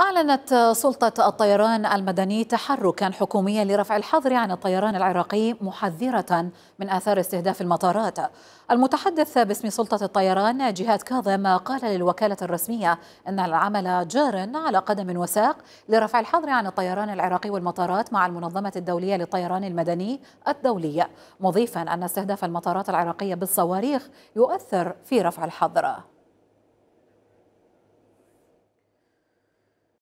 أعلنت سلطة الطيران المدني تحركا حكوميا لرفع الحظر عن الطيران العراقي محذرة من آثار استهداف المطارات المتحدث باسم سلطة الطيران جهاد كاظم قال للوكالة الرسمية أن العمل جار على قدم وساق لرفع الحظر عن الطيران العراقي والمطارات مع المنظمة الدولية للطيران المدني الدولية مضيفا أن استهداف المطارات العراقية بالصواريخ يؤثر في رفع الحظر